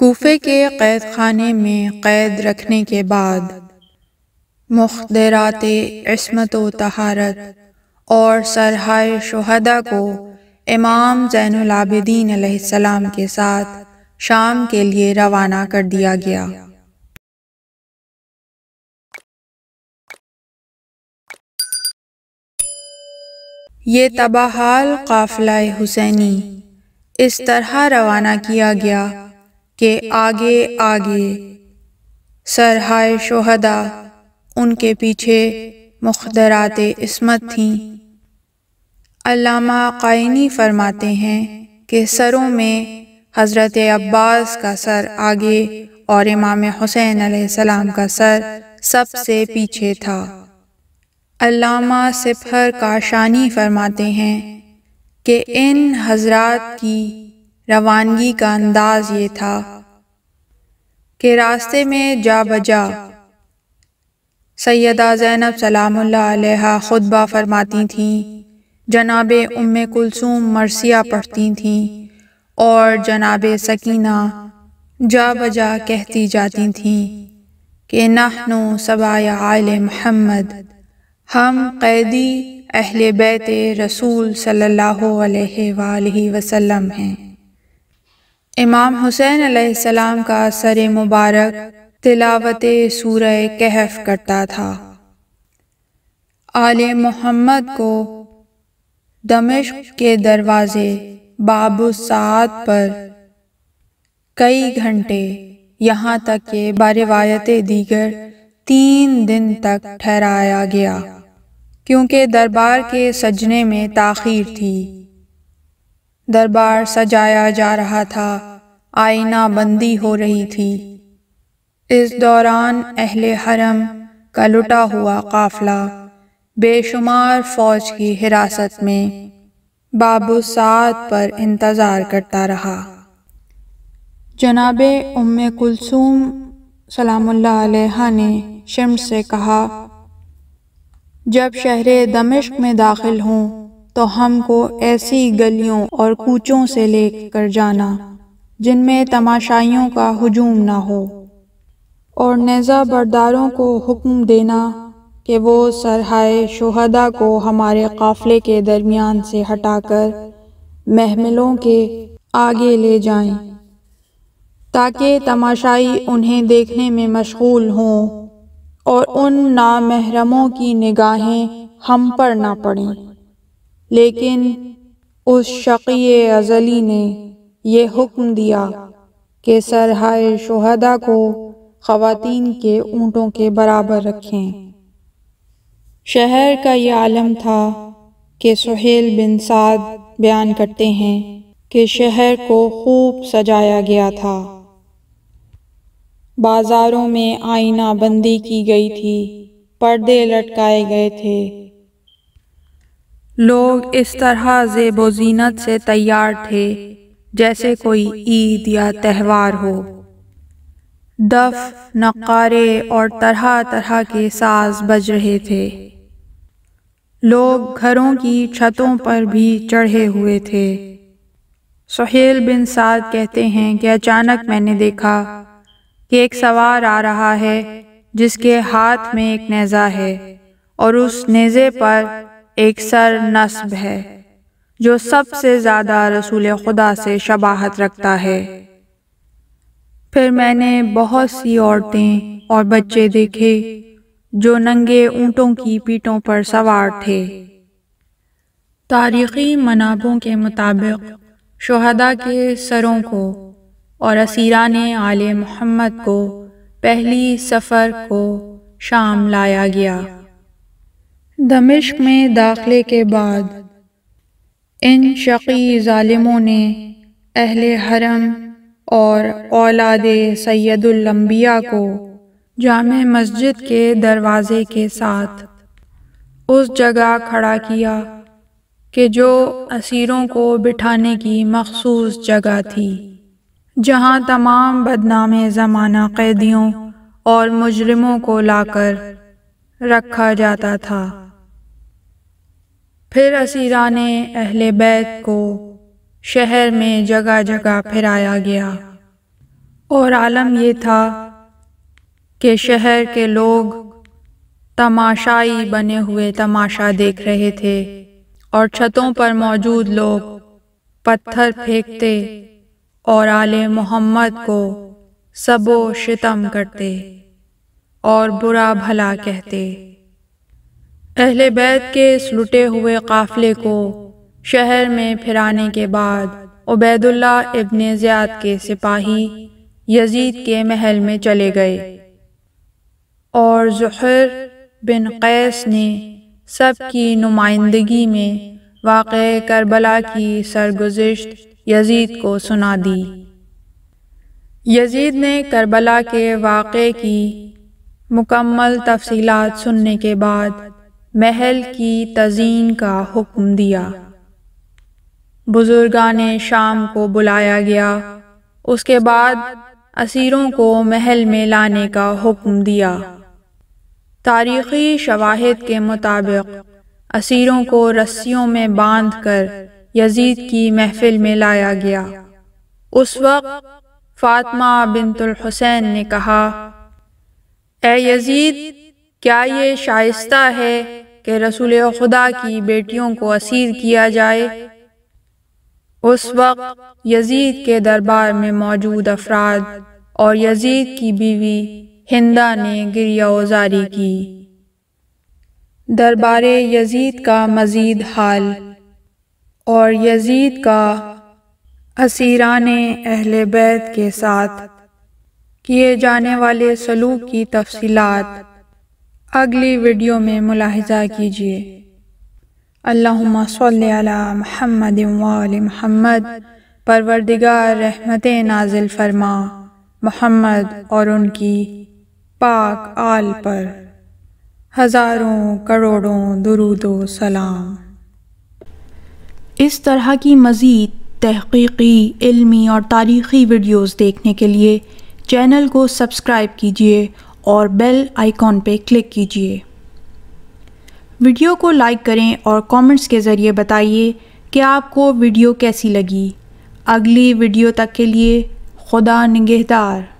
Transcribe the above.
कोफे के कैद खाने में कैद रखने के बाद मुखदरात इसमत व तहारत और सरहाय शहदा को इमाम जैनलाबिदीन सलाम के साथ शाम के लिए रवाना कर दिया गया ये तबाहाल काफिला हुसैनी इस तरह रवाना किया गया के आगे आगे सरहाय शहदा उनके पीछे मुखदरात इसमत थीं अलामा कायनी फरमाते हैं कि सरों में हज़रत अब्बास का सर आगे और इमाम हुसैन आसमाम का सर सबसे पीछे था अलामा सिफर काशानी फरमाते हैं कि इन हजरात की रवानगी का अंदाज ये था कि रास्ते में जा बजा सैदा ज़ैनब सलामुल्लाह खुतबा फरमाती थीं जनाब उम कुलसूम मरसिया पढ़ती थीं और जनाब सकीना जा बजा कहती जाती थीं कि नो सबाया आल महमद हम कैदी अहल बैत रसूल सल्ला वसम हैं इमाम हुसैन आसमाम का सर मुबारक तिलावत सूरह कहफ करता था आल मोहम्मद को दमिश के दरवाज़े बाबू सात पर कई घंटे यहाँ तक के बारवायत दीगर तीन दिन तक ठहराया गया क्योंकि दरबार के सजने में ताखीर थी दरबार सजाया जा रहा था आईना बंदी हो रही थी इस दौरान अहले हरम का लुटा हुआ काफला बेशुमार फौज की हिरासत में बाबू साद पर इंतज़ार करता रहा जनाब उम कुलसूम सलामुल्लाह ने शम से कहा जब शहर दमिश्क में दाखिल हों तो हमको ऐसी गलियों और कूचों से लेकर जाना जिनमें तमाशाइयों का हजूम ना हो और नज़ा बरदारों को हुक्म देना कि वो सरहाए शहदा को हमारे काफ़िले के दरमियान से हटाकर महमलों के आगे ले जाएं, ताकि तमाशाई उन्हें देखने में मशगूल हों और उन नामहरमों की निगाहें हम पर ना पड़ें लेकिन उस शक़ी अजली ने ये हुक्म दिया कि सरहाय शहदा को ख़वातीन के ऊँटों के बराबर रखें शहर का यह आलम था कि सुहेल बिन साद बयान करते हैं कि शहर को खूब सजाया गया था बाज़ारों में आईना बंदी की गई थी पर्दे लटकाए गए थे लोग इस तरह जेबोजीनत से तैयार थे जैसे कोई ईद या त्यौहार हो दफ नकारे और तरह तरह के साज बज रहे थे लोग घरों की छतों पर भी चढ़े हुए थे सुहेल बिन साद कहते हैं कि अचानक मैंने देखा कि एक सवार आ रहा है जिसके हाथ में एक नेज़ा है और उस नेज़े पर एक सर नस्ब है जो सबसे ज़्यादा रसूल खुदा से शबाहत रखता है फिर मैंने बहुत सी औरतें और बच्चे देखे जो नंगे ऊँटों की पीठों पर सवार थे तारीख़ी मनाबों के मुताबिक शहदा के सरों को और असीरान आल मोहम्मद को पहली सफ़र को शाम लाया गया दमिश्क में दाखिले के बाद इन शकी ालिमों ने अहल हरम और औलाद सैदुल्लम्बिया को जाम मस्जिद के दरवाज़े के साथ उस जगह खड़ा किया कि जो असीरों को बिठाने की मखसूस जगह थी जहाँ तमाम बदनाम ज़माना कैदियों और मुजरमों को लाकर रखा जाता था फिर असीरा ने अहल बैत को शहर में जगह जगह फिराया गया और आलम यह था कि शहर के लोग तमाशाई बने हुए तमाशा देख रहे थे और छतों पर मौजूद लोग पत्थर फेंकते और आले मोहम्मद को सबो शितम करते और बुरा भला कहते अहले बैत के लुटे हुए काफ़िले को शहर में फिराने के बाद उबैदुल्ला इबन ज़ियाद के सिपाही यजीद के महल में चले गए और जहर बिन कैस ने सब की नुमाइंदगी में वाक़ करबला की सरगुजश्त यजीद को सुना दी यजीद ने करबला के वाक़े की मुकम्मल तफसीलात सुनने के बाद महल की तजीन का हुक्म दिया बुजुर्गान शाम को बुलाया गया उसके बाद असीरों को महल में लाने का हुक्म दिया तारीखी शवाहद के मुताबिक असीरों को रस्सियों में बांध कर यजीद की महफिल में लाया गया उस वक्त फातमा बिनतुल हुसैन ने कहा ए यजीद क्या ये शाइस्ता है कि रसूल खुदा की बेटियों को असीर किया जाए उस वक्त यजीद के दरबार में मौजूद अफराद और यजीद की बीवी हिंदा ने गिरियाजारी की दरबार यजीद का मज़ीद हाल और यजीद का असीरान अहल बैत के साथ किए जाने वाले सलूक की तफसीलात अगली वीडियो में मुलाहजा कीजिए अल्लाहुम्मा महमद महमद परवरदिगार रहमत नाजिल फरमा महमद और उनकी पाक आल पर हज़ारों करोड़ों दरुद सलाम इस तरह की मज़ीद तहकीकी इल्मी और तारीख़ी वीडियोस देखने के लिए चैनल को सब्सक्राइब कीजिए और बेल आइकॉन पर क्लिक कीजिए वीडियो को लाइक करें और कमेंट्स के ज़रिए बताइए कि आपको वीडियो कैसी लगी अगली वीडियो तक के लिए खुदा निगहदार